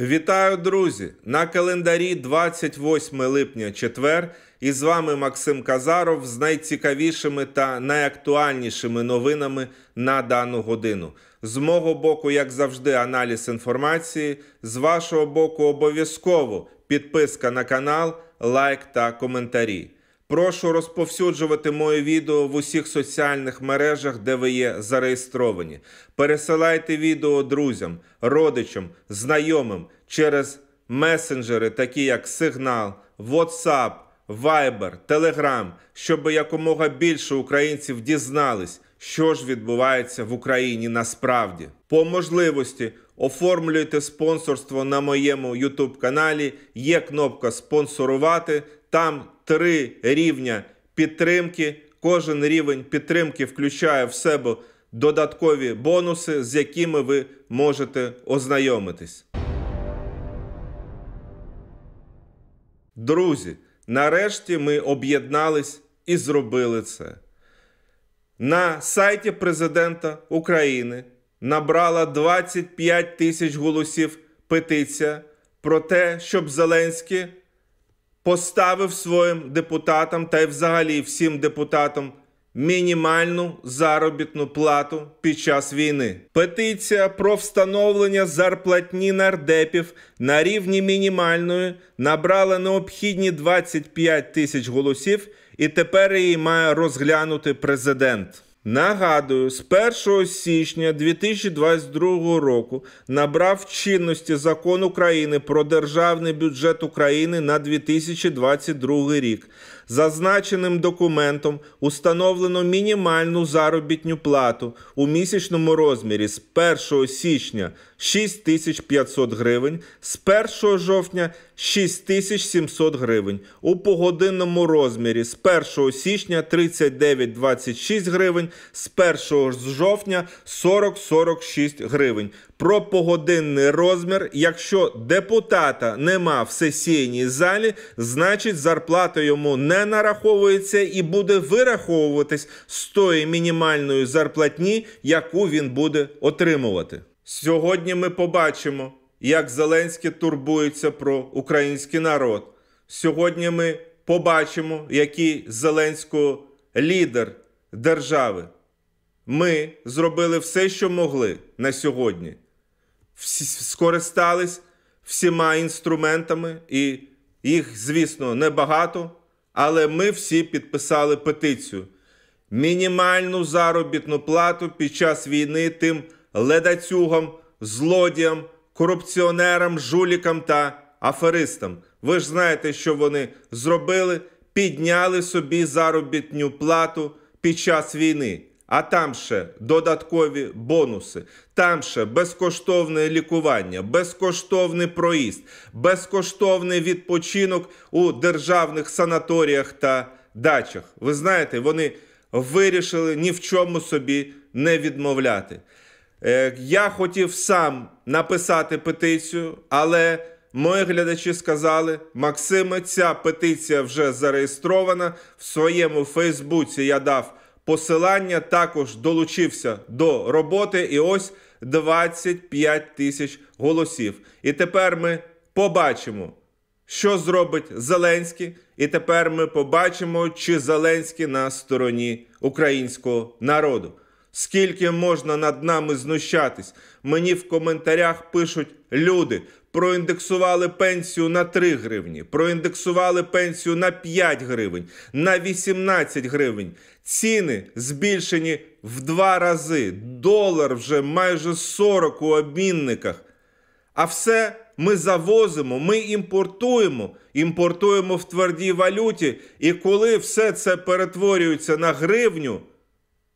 Вітаю, друзі! На календарі 28 липня четвер. І з вами Максим Казаров з найцікавішими та найактуальнішими новинами на дану годину. З мого боку, як завжди, аналіз інформації. З вашого боку, обов'язково підписка на канал, лайк та коментарі. Прошу розповсюджувати моє відео в усіх соціальних мережах, де ви є зареєстровані. Пересилайте відео друзям, родичам, знайомим через месенджери, такі як Сигнал, WhatsApp, Viber, Telegram, щоб якомога більше українців дізнались, що ж відбувається в Україні насправді. По можливості оформлюйте спонсорство на моєму YouTube каналі. Є кнопка спонсорувати. Там три рівня підтримки. Кожен рівень підтримки включає в себе додаткові бонуси, з якими ви можете ознайомитись. Друзі, нарешті ми об'єднались і зробили це. На сайті Президента України набрала 25 тисяч голосів петиція про те, щоб Зеленський поставив своїм депутатам та й взагалі всім депутатам мінімальну заробітну плату під час війни. Петиція про встановлення зарплатні нардепів на рівні мінімальної набрала необхідні 25 тисяч голосів, і тепер її має розглянути президент. Нагадую, з 1 січня 2022 року набрав чинності закон України про державний бюджет України на 2022 рік. Зазначеним документом установлено мінімальну заробітну плату у місячному розмірі з 1 січня 6500 гривень, з 1 жовтня 6700 гривень, у погодинному розмірі з 1 січня 39,26 гривень, з 1 жовтня 40,46 гривень про погодинний розмір. Якщо депутата нема в сесійній залі, значить зарплата йому не нараховується і буде вираховуватись з тої мінімальної зарплатні, яку він буде отримувати. Сьогодні ми побачимо, як Зеленський турбується про український народ. Сьогодні ми побачимо, який Зеленського лідер держави. Ми зробили все, що могли на сьогодні всі скористались всіма інструментами, і їх, звісно, небагато. Але ми всі підписали петицію. Мінімальну заробітну плату під час війни тим ледацюгам, злодіям, корупціонерам, жулікам та аферистам. Ви ж знаєте, що вони зробили? Підняли собі заробітну плату під час війни. А там ще додаткові бонуси, там ще безкоштовне лікування, безкоштовний проїзд, безкоштовний відпочинок у державних санаторіях та дачах. Ви знаєте, вони вирішили ні в чому собі не відмовляти. Е, я хотів сам написати петицію, але мої глядачі сказали: Максиме, ця петиція вже зареєстрована в своєму Фейсбуці. Я дав посилання також долучився до роботи. І ось 25 тисяч голосів. І тепер ми побачимо, що зробить Зеленський. І тепер ми побачимо, чи Зеленський на стороні українського народу. Скільки можна над нами знущатись? Мені в коментарях пишуть люди проіндексували пенсію на 3 гривні, проіндексували пенсію на 5 гривень, на 18 гривень. Ціни збільшені в два рази. Долар вже майже 40 у обмінниках. А все ми завозимо, ми імпортуємо, імпортуємо в твердій валюті. І коли все це перетворюється на гривню,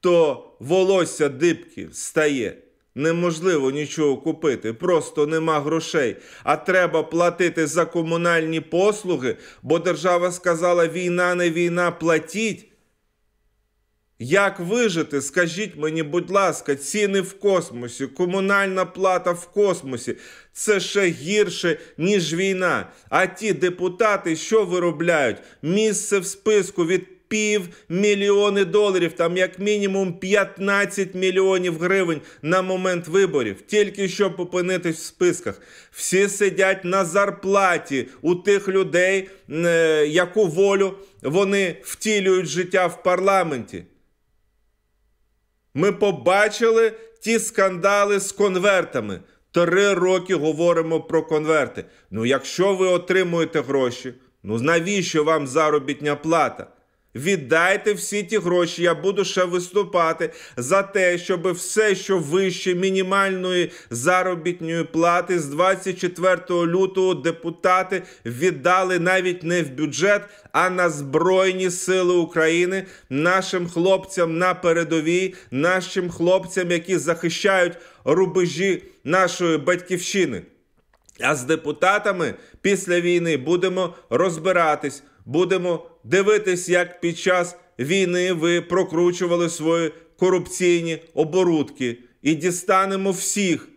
то волосся дибків стає неможливо нічого купити, просто нема грошей. А треба платити за комунальні послуги, бо держава сказала: війна не війна, платіть. Як вижити? Скажіть мені, будь ласка, ціни в космосі, комунальна плата в космосі це ще гірше, ніж війна. А ті депутати, що виробляють? Місце в списку від Пів мільйони доларів, там як мінімум 15 мільйонів гривень на момент виборів, тільки щоб опинитись в списках. Всі сидять на зарплаті у тих людей, е, яку волю вони втілюють життя в парламенті. Ми побачили ті скандали з конвертами. Три роки говоримо про конверти. Ну, якщо ви отримуєте гроші, ну навіщо вам заробітня плата? Віддайте всі ті гроші, я буду ще виступати за те, щоб все, що вище мінімальної заробітної плати з 24 лютого депутати віддали навіть не в бюджет, а на Збройні Сили України, нашим хлопцям на передовій, нашим хлопцям, які захищають рубежі нашої батьківщини. А з депутатами після війни будемо розбиратись, Будемо дивитись, як під час війни ви прокручували свої корупційні оборудки і дістанемо всіх.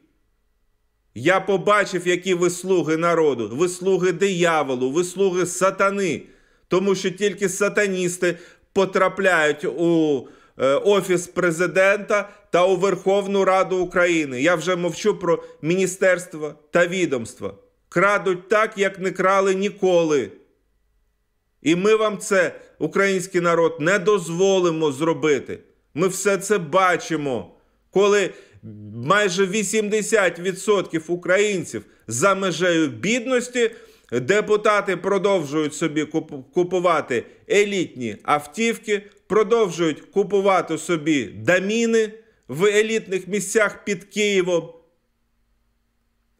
Я побачив, які ви слуги народу, ви слуги дияволу, ви слуги сатани, тому що тільки сатаністи потрапляють у е, Офіс президента та у Верховну Раду України. Я вже мовчу про міністерства та відомства. Крадуть так, як не крали ніколи. І ми вам це, український народ, не дозволимо зробити. Ми все це бачимо, коли майже 80% українців за межею бідності. Депутати продовжують собі купувати елітні автівки, продовжують купувати собі даміни в елітних місцях під Києвом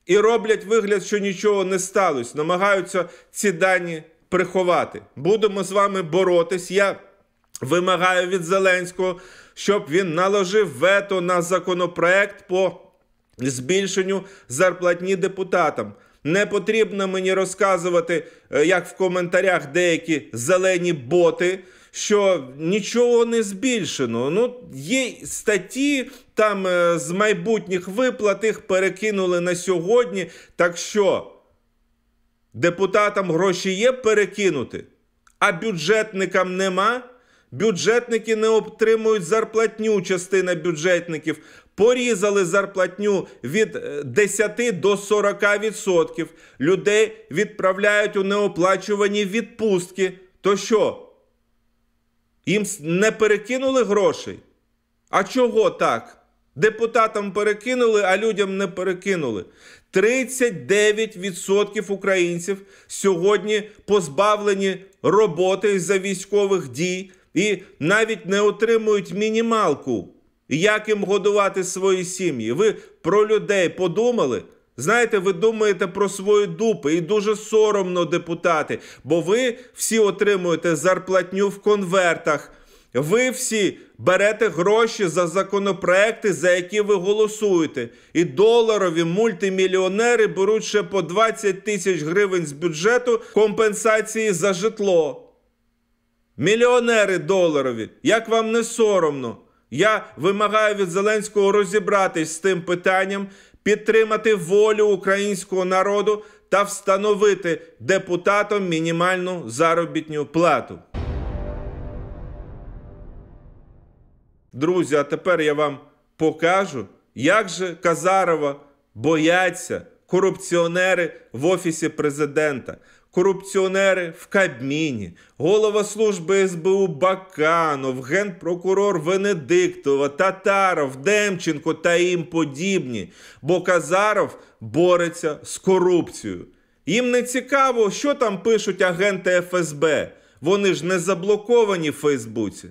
і роблять вигляд, що нічого не сталося. Намагаються ці дані приховати. Будемо з вами боротись. Я вимагаю від Зеленського, щоб він наложив вето на законопроект по збільшенню зарплатні депутатам. Не потрібно мені розказувати, е, як в коментарях деякі зелені боти. Що нічого не збільшено. Ну, є статті там е, з майбутніх виплат їх перекинули на сьогодні. Так що Депутатам гроші є перекинути, а бюджетникам нема. Бюджетники не отримують зарплатню. Частина бюджетників порізали зарплатню від 10 е, до 40%. Людей відправляють у неоплачувані відпустки. То що? Їм не перекинули грошей? А чого так? Депутатам перекинули, а людям не перекинули. 39% українців сьогодні позбавлені роботи за військових дій і навіть не отримують мінімалку, як їм годувати свої сім'ї. Ви про людей подумали? Знаєте, ви думаєте про свої дупи, і дуже соромно депутати, бо ви всі отримуєте зарплатню в конвертах. Ви всі берете гроші за законопроекти, за які ви голосуєте, і доларові мультимільйонери беруть ще по 20 тисяч гривень з бюджету компенсації за житло. Мільйонери доларові. Як вам не соромно? Я вимагаю від Зеленського розібратись з тим питанням, підтримати волю українського народу та встановити депутатам мінімальну заробітну плату. Друзі, а тепер я вам покажу, як же Казарова бояться корупціонери в Офісі президента, корупціонери в Кабміні, голова служби СБУ Баканов, генпрокурор Венедиктова, Татаров, Демченко та їм подібні. Бо Казаров бореться з корупцією. Їм не цікаво, що там пишуть агенти ФСБ. Вони ж не заблоковані в Фейсбуці.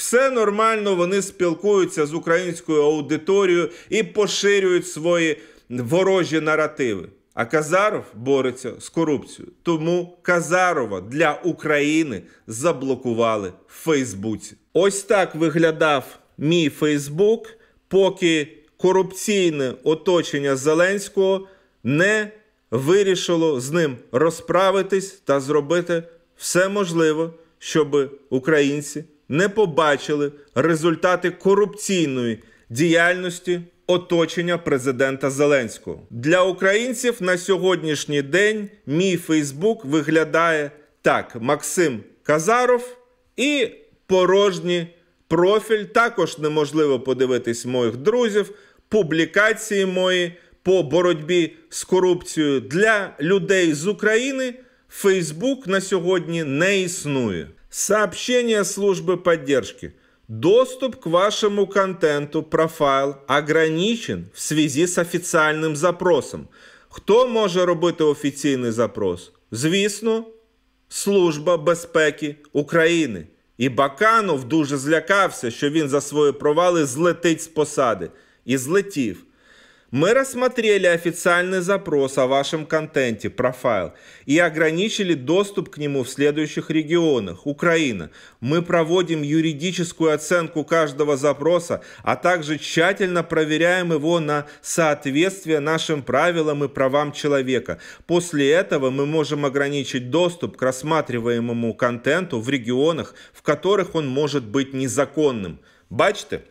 Все нормально, вони спілкуються з українською аудиторією і поширюють свої ворожі наративи. А Казаров бореться з корупцією. Тому Казарова для України заблокували в Фейсбуці. Ось так виглядав мій Фейсбук, поки корупційне оточення Зеленського не вирішило з ним розправитись та зробити все можливе, щоб українці не побачили результати корупційної діяльності оточення президента Зеленського. Для українців на сьогоднішній день мій Фейсбук виглядає так: Максим Казаров і порожній профіль. Також неможливо подивитись моїх друзів, публікації мої. По боротьбі з корупцією для людей з України Фейсбук на сьогодні не існує. Сообщение службы поддержки. Доступ к вашему контенту, профайл ограничен в связи з офіційним запросом. Хто може робити офіційний запрос? Звісно, Служба безпеки України. І Баканов дуже злякався, що він за свої провали злетить з посади. І злетів. Мы рассмотрели официальный запрос о вашем контенте, профайл, и ограничили доступ к нему в следующих регионах. Украина. Мы проводим юридическую оценку каждого запроса, а также тщательно проверяем его на соответствие нашим правилам и правам человека. После этого мы можем ограничить доступ к рассматриваемому контенту в регионах, в которых он может быть незаконным. Бачите,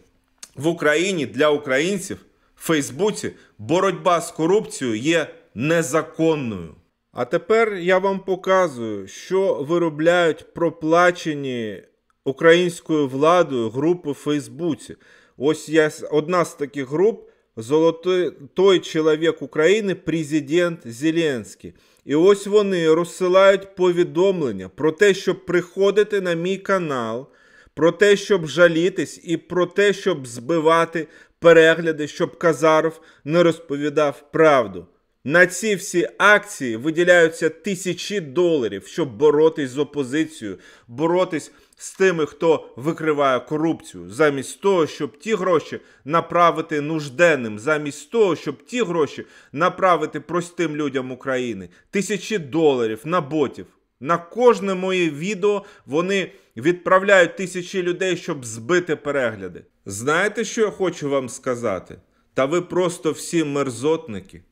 в Украине для украинцев Фейсбуці, боротьба з корупцією є незаконною. А тепер я вам показую, що виробляють проплачені українською владою групи в Фейсбуці. Ось я одна з таких груп Золотий той чоловік України, президент Зеленський. І ось вони розсилають повідомлення про те, щоб приходити на мій канал, про те, щоб жалітись, і про те, щоб збивати перегляди, щоб Казаров не розповідав правду. На ці всі акції виділяються тисячі доларів, щоб боротись з опозицією, боротись з тими, хто викриває корупцію, замість того, щоб ті гроші направити нужденним, замість того, щоб ті гроші направити простим людям України. Тисячі доларів на ботів. На кожне моє відео вони відправляють тисячі людей, щоб збити перегляди. Знаєте, що я хочу вам сказати? Та ви просто всі мерзотники.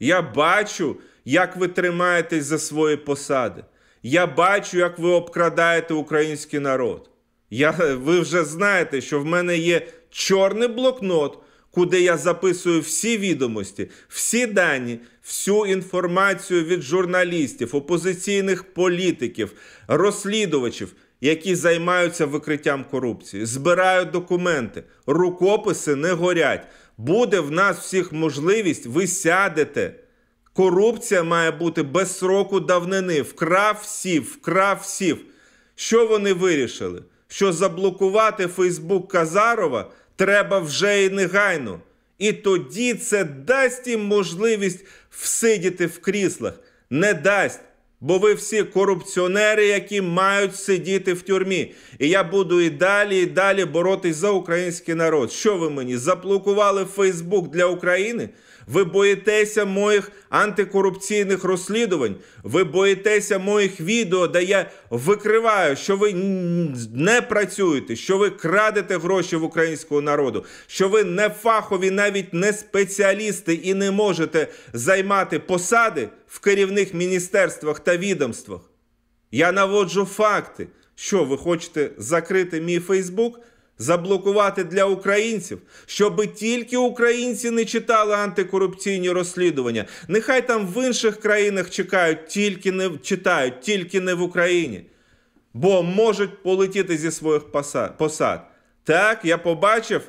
Я бачу, як ви тримаєтесь за свої посади. Я бачу, як ви обкрадаєте український народ. Я, Ви вже знаєте, що в мене є чорний блокнот, куди я записую всі відомості, всі дані, всю інформацію від журналістів, опозиційних політиків, розслідувачів які займаються викриттям корупції, збирають документи, рукописи не горять. Буде в нас всіх можливість, ви сядете. Корупція має бути без сроку давнини. Вкрав всів, вкрав всів. Що вони вирішили? Що заблокувати Фейсбук Казарова треба вже і негайно. І тоді це дасть їм можливість всидіти в кріслах, не дасть. Бо ви всі корупціонери, які мають сидіти в тюрмі. І я буду і далі, і далі боротись за український народ. Що ви мені заблокували Фейсбук для України? Ви боїтеся моїх антикорупційних розслідувань. Ви боїтеся моїх відео, де я викриваю, що ви не працюєте, що ви крадете гроші в українського народу, що ви не фахові, навіть не спеціалісти і не можете займати посади в керівних міністерствах та відомствах. Я наводжу факти. Що ви хочете закрити мій Фейсбук? заблокувати для українців, щоб тільки українці не читали антикорупційні розслідування. Нехай там в інших країнах чекають, тільки не читають, тільки не в Україні, бо можуть полетіти зі своїх посад. Так, я побачив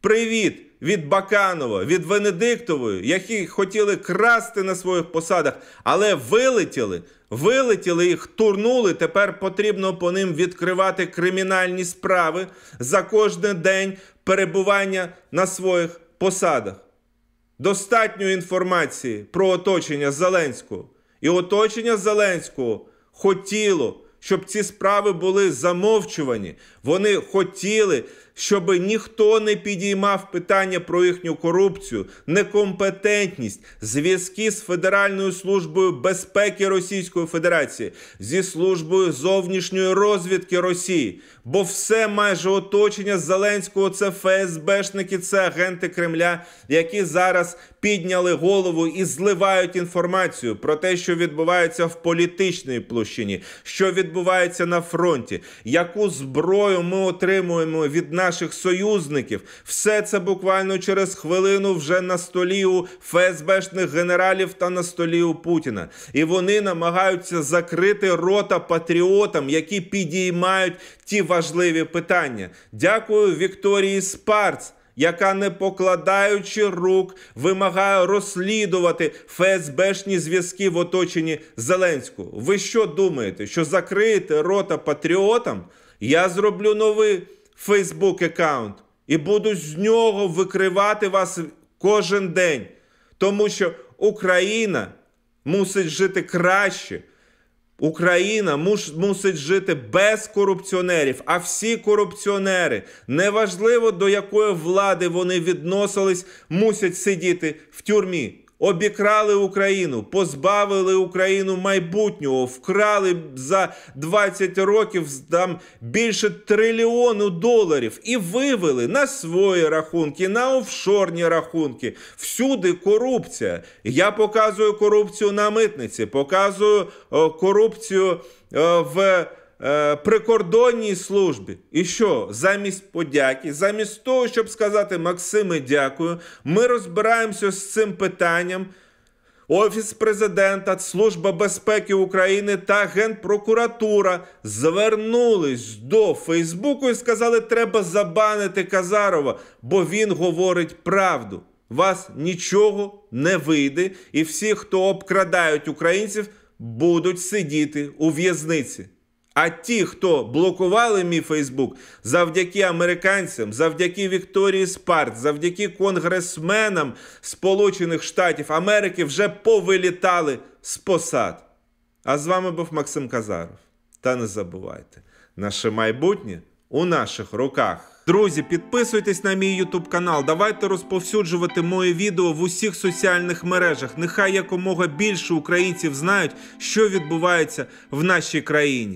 привіт. Від Баканова, від Венедиктової, які хотіли красти на своїх посадах, але вилетіли, Вилетіли їх, турнули. Тепер потрібно по ним відкривати кримінальні справи за кожен день перебування на своїх посадах. Достатньо інформації про оточення Зеленського. І оточення Зеленського хотіло, щоб ці справи були замовчувані. Вони хотіли, щоб ніхто не підіймав питання про їхню корупцію, некомпетентність, зв'язки з Федеральною службою безпеки Російської Федерації, зі службою зовнішньої розвідки Росії, бо все майже оточення Зеленського це ФСБшники, це агенти Кремля, які зараз підняли голову і зливають інформацію про те, що відбувається в політичній площині, що відбувається на фронті, яку зброю ми отримуємо від нас наших союзників. Все це буквально через хвилину вже на столі у ФСБшних генералів та на столі у Путіна. І вони намагаються закрити рота патріотам, які підіймають ті важливі питання. Дякую Вікторії Спарц. Яка не покладаючи рук вимагає розслідувати ФСБшні зв'язки в оточенні Зеленського? Ви що думаєте? Що закриєте рота патріотам? Я зроблю новий. Facebook аккаунт і будуть з нього викривати вас кожен день. Тому що Україна мусить жити краще. Україна мусить жити без корупціонерів, а всі корупціонери, неважливо до якої влади вони відносились, мусять сидіти в тюрмі. Обікрали Україну, позбавили Україну майбутнього, вкрали за 20 років там більше трильйону доларів і вивели на свої рахунки, на офшорні рахунки. Всюди корупція. Я показую корупцію на митниці, показую е, корупцію е, в. Е, прикордонній службі. І що? Замість подяки, замість того, щоб сказати Максиме, дякую, ми розбираємося з цим питанням. Офіс президента, Служба безпеки України та Генпрокуратура звернулись до Фейсбуку і сказали, треба забанити Казарова, бо він говорить правду. Вас нічого не вийде, і всі, хто обкрадають українців, будуть сидіти у в'язниці. А ті, хто блокували мій Фейсбук, завдяки американцям, завдяки Вікторії Спарт, завдяки конгресменам Сполучених Штатів Америки вже повилітали з посад. А з вами був Максим Казаров. Та не забувайте, наше майбутнє у наших руках. Друзі, підписуйтесь на мій YouTube канал. Давайте розповсюджувати моє відео в усіх соціальних мережах. Нехай якомога більше українців знають, що відбувається в нашій країні.